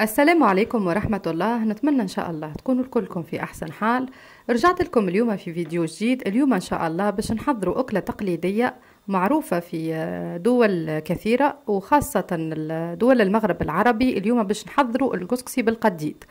السلام عليكم ورحمة الله نتمنى إن شاء الله تكونوا كلكم في أحسن حال رجعت لكم اليوم في فيديو جديد اليوم إن شاء الله باش نحضروا أكلة تقليدية معروفة في دول كثيرة وخاصة دول المغرب العربي اليوم باش نحضروا الكسكسي بالقديد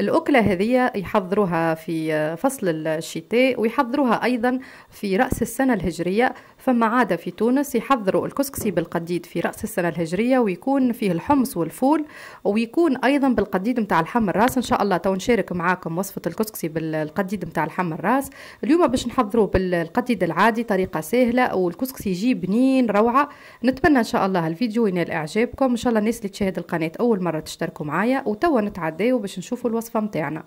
الأكلة هذه يحضروها في فصل الشتاء ويحضروها أيضا في رأس السنة الهجرية فما عادة في تونس يحضروا الكسكسي بالقديد في رأس السنة الهجرية ويكون فيه الحمص والفول ويكون أيضا بالقديد متاع الحم الراس إن شاء الله تو نشارك معاكم وصفة الكسكسي بالقديد متاع الحم الراس اليوم باش نحضروه بالقديد العادي طريقة سهلة والكسكسي يجي بنين روعة نتمنى إن شاء الله الفيديو ينال إعجابكم إن شاء الله الناس اللي تشاهد القناة أول مرة تشتركوا معايا وتوا نتعداو باش نشوفوا الوصفة متاعنا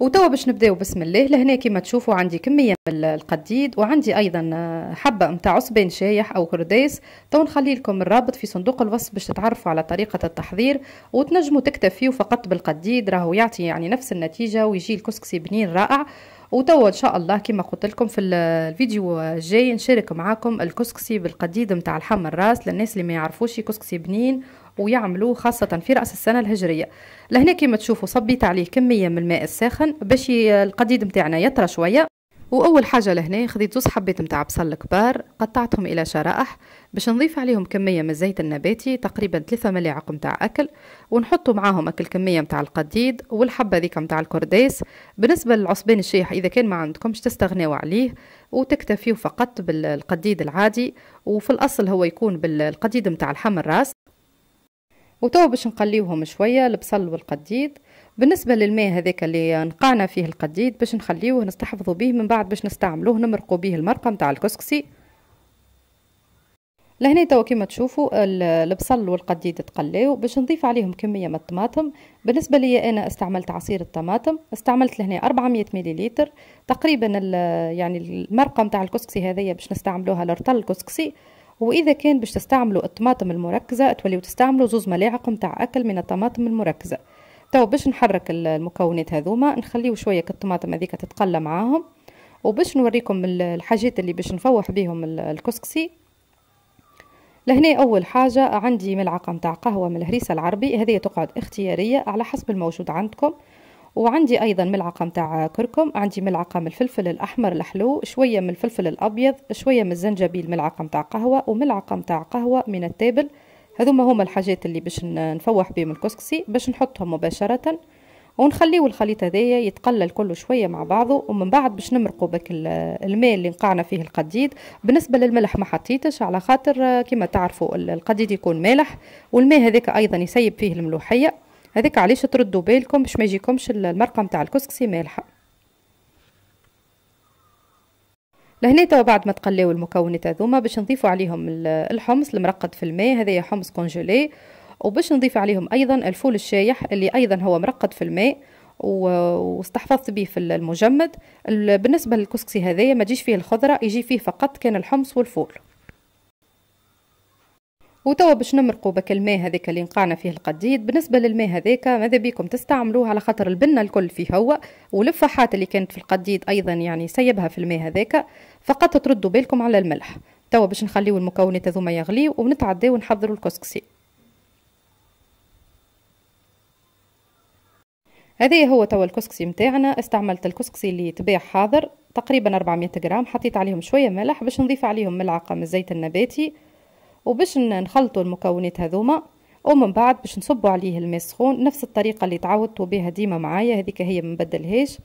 وتوا باش نبداو بسم الله لهنا كيما تشوفوا عندي كميه من القديد وعندي ايضا آه، حبه نتاع عصبين شايح او كرداس تو نخلي لكم الرابط في صندوق الوصف باش تتعرفوا على طريقه التحضير وتنجموا تكتفيوا فقط بالقديد راهو يعطي يعني نفس النتيجه ويجي الكسكسي بنين رائع وتوا ان شاء الله كيما قلت لكم في الفيديو الجاي نشارك معاكم الكسكسي بالقديد نتاع الحم الراس للناس اللي ما يعرفوش كسكسي بنين ويعملوه خاصة في رأس السنة الهجرية لهنا كما تشوفوا صبيت عليه كمية من الماء الساخن باش القديد متاعنا يطرى شوية واول حاجه لهنا خذيت زوز حبات نتاع بصل كبار قطعتهم الى شرائح باش نضيف عليهم كميه من الزيت النباتي تقريبا ثلاثة ملاعق نتاع اكل ونحطوا معاهم اكل كميه نتاع القديد والحبه ذيك نتاع الكرداس بالنسبه للعصبان الشيح اذا كان ما عندكمش تستغنوا عليه وتكتفيوا فقط بالقديد العادي وفي الاصل هو يكون بالقديد نتاع الحمر راس وتوا باش نقليوهم شويه البصل والقديد بالنسبه للماء هذاك اللي نقعنا فيه القديد باش نخليوه نستحفظوا به من بعد باش نستعملوه نمرقوا به المرقه نتاع الكسكسي لهنا توا كيما تشوفوا البصل والقديد تقلاو باش نضيف عليهم كميه من الطماطم بالنسبه لي انا استعملت عصير الطماطم استعملت لهنا 400 مليلتر تقريبا يعني المرقه نتاع الكسكسي هذيا باش نستعملوها لرطل الكسكسي وإذا كان باش تستعملوا الطماطم المركزة توليو تستعملوا زوز ملاعق متاع أكل من الطماطم المركزة تو باش نحرك المكونات هذوما نخليو شوية الطماطم هذيك تتقلى معاهم وباش نوريكم الحاجات اللي باش نفوح بيهم الكسكسي لهنا أول حاجة عندي ملعقة متاع قهوة من الهريسة العربي هذه تقعد اختيارية على حسب الموجود عندكم وعندي ايضا ملعقه متاع كركم عندي ملعقه من الفلفل الاحمر الحلو شويه من الفلفل الابيض شويه من الزنجبيل ملعقه متاع قهوه وملعقه متاع قهوه من التابل هذوما هما الحاجات اللي باش نفوح بهم الكسكسي باش نحطهم مباشره ونخليه الخليط هذايا يتقلل كله شويه مع بعضه ومن بعد باش نمرقوا بك الماء اللي نقعنا فيه القديد بالنسبه للملح ما حطيتش على خاطر كما تعرفوا القديد يكون مالح والماء هذاك ايضا يسيب فيه الملوحيه هذيك علاش تردوا بالكم باش ما يجيكمش المرقه نتاع الكسكسي مالحه لهنا توا بعد ما تقلاو المكونات هذوما باش نضيفوا عليهم الحمص المرقد في الماء هذايا حمص كونجولي وباش نضيف عليهم ايضا الفول الشايح اللي ايضا هو مرقد في الماء واستحفظت به في المجمد بالنسبه للكسكسي هذايا ما تجيش فيه الخضره يجي فيه فقط كان الحمص والفول وتوا باش نمرقوا بك الماء هذاك اللي نقعنا فيه القديد بالنسبه للماء هذاك ماذا بيكم تستعملوه على خاطر البنه الكل فيه هو والفاحات اللي كانت في القديد ايضا يعني سيبها في الماء هذاك فقط تردوا بالكم على الملح توا باش نخليو المكونات هذوما يغليو ونتعداو ونحضروا الكسكسي هذا هو توا الكسكسي متاعنا استعملت الكسكسي اللي تباع حاضر تقريبا 400 غرام حطيت عليهم شويه ملح باش نضيف عليهم ملعقه من الزيت النباتي وباش نخلطوا المكونات هذوما ومن بعد باش نصبوا عليه الماء سخون نفس الطريقه اللي تعودتوا بها ديما معايا هذيك هي ما نبدلهاش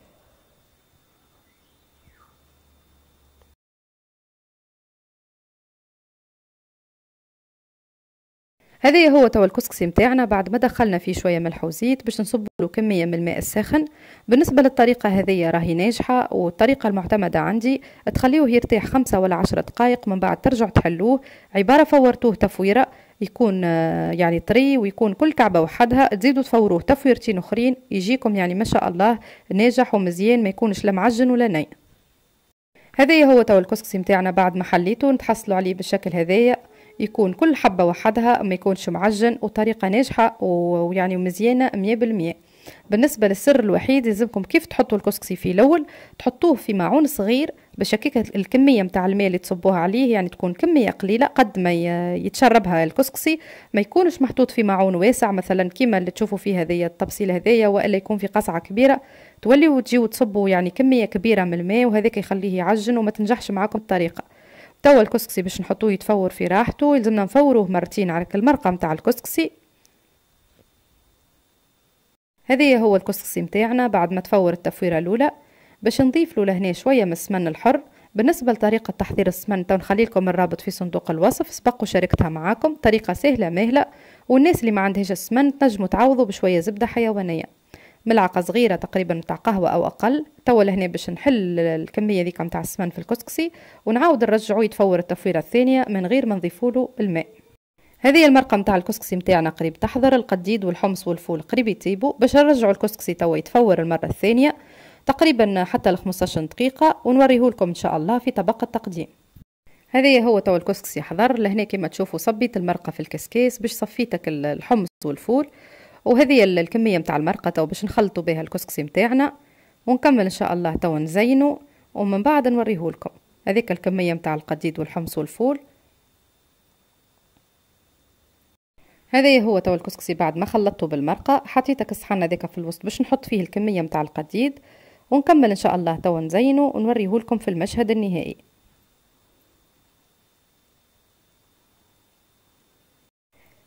هذا هو توا الكسكسي متاعنا بعد ما دخلنا فيه شويه ملح وزيت باش نصب له كميه من الماء الساخن بالنسبه للطريقه هذه راهي ناجحه والطريقه المعتمده عندي تخليوه يرتاح خمسة ولا عشرة دقائق من بعد ترجع تحلوه عباره فورتوه تفويره يكون آه، يعني طري ويكون كل كعبه وحدها تزيدوا تفوروه تفويرتين اخرين يجيكم يعني ما شاء الله ناجح ومزيان ما يكونش لا معجن ولا ني هذا هو توا الكسكسي متاعنا بعد ما حليته نتحصلوا عليه بالشكل هذايا يكون كل حبة وحدها ما يكونش معجن وطريقة ناجحة ويعني مزيانة مية بالمية بالنسبة للسر الوحيد يلزمكم كيف تحطوا الكسكسي في الأول تحطوه في معون صغير باش الكمية متاع الماء اللي تصبوها عليه يعني تكون كمية قليلة قد ما يتشربها الكسكسي ما يكونش محطوط في معون واسع مثلا كيما اللي تشوفوا فيه هذيا التبصيله هذيا وإلا يكون في قصعة كبيرة تولي وتجي تصبوا يعني كمية كبيرة من الماء وهذاك يخليه يعجن وما تنجحش معاكم الطريقة توا الكسكسي باش نحطوه يتفور في راحته يلزمنا نفوروه مرتين على مرقه متاع الكسكسي هذه هو الكسكسي متاعنا بعد ما تفور التفويره الاولى باش نضيف له لهنا شويه من السمن الحر بالنسبه لطريقه تحضير السمن تو نخلي لكم الرابط في صندوق الوصف سبق وشاركتها معاكم طريقه سهله ماهله والناس اللي ما عندهاش السمن تنجموا تعوضوا بشويه زبده حيوانيه ملعقة صغيرة تقريبا نتاع قهوة أو أقل توا لهنا باش نحل الكمية ذيك نتاع السمن في الكسكسي ونعاود نرجعو يتفور التفويرة الثانية من غير ما نضيفولو الماء هذه المرقه نتاع الكسكسي نتاعنا قريب تحضر القديد والحمص والفول قريب يطيبوا باش نرجعوا الكسكسي توا يتفور المره الثانيه تقريبا حتى ل 15 دقيقه ونوريه لكم ان شاء الله في طبق التقديم هذا هو توا الكسكسي حضر لهنا كما تشوفوا صبيت المرقه في الكسكاس باش صفيتك الحمص والفول وهذه الكمية متاع المرقة تو باش نخلطوا بها الكسكسي متاعنا ونكمل ان شاء الله تو نزينه ومن بعد نوريهولكم هذيك الكمية متاع القديد والحمص والفول هذا هو توا الكسكسي بعد ما خلطته بالمرقه حطيته الصحن هذاك في الوسط باش نحط فيه الكميه متاع القديد ونكمل ان شاء الله توا نزينه ونوريه لكم في المشهد النهائي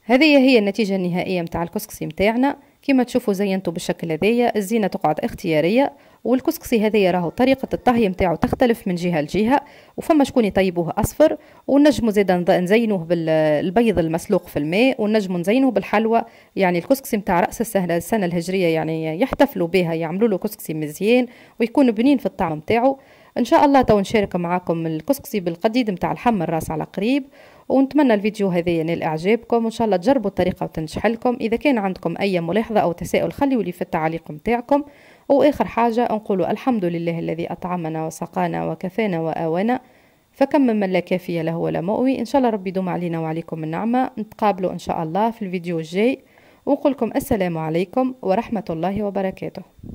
هذه هي النتيجة النهائية متاع الكسكسي متاعنا كما تشوفوا زينته بالشكل هذايا الزينة تقعد اختيارية والكسكسي هذايا راهو طريقة الطهي متاعو تختلف من جهة لجهة وفما شكون يطيبوه أصفر ونجمو زادا نزينوه بالبيض المسلوق في الماء ونجمو نزينوه بالحلوى يعني الكسكسي متاع رأس السهلة السنة الهجرية يعني يحتفلوا بها يعملوا له كسكسي مزيان ويكون بنين في الطعم متاعو ان شاء الله تو نشارك معاكم الكسكسي بالقديد متاع الحمر راس على قريب ونتمنى الفيديو هذا ينال يعني اعجابكم وان شاء الله تجربوا الطريقه وتنجح لكم اذا كان عندكم اي ملاحظه او تساؤل خليوا لي في التعليق نتاعكم واخر حاجه نقولوا الحمد لله الذي اطعمنا وسقانا وكفانا واوانا فكم من لا كافيه له ولا مؤوي ان شاء الله ربي يدوم علينا وعليكم النعمه نتقابلوا ان شاء الله في الفيديو الجاي ونقول لكم السلام عليكم ورحمه الله وبركاته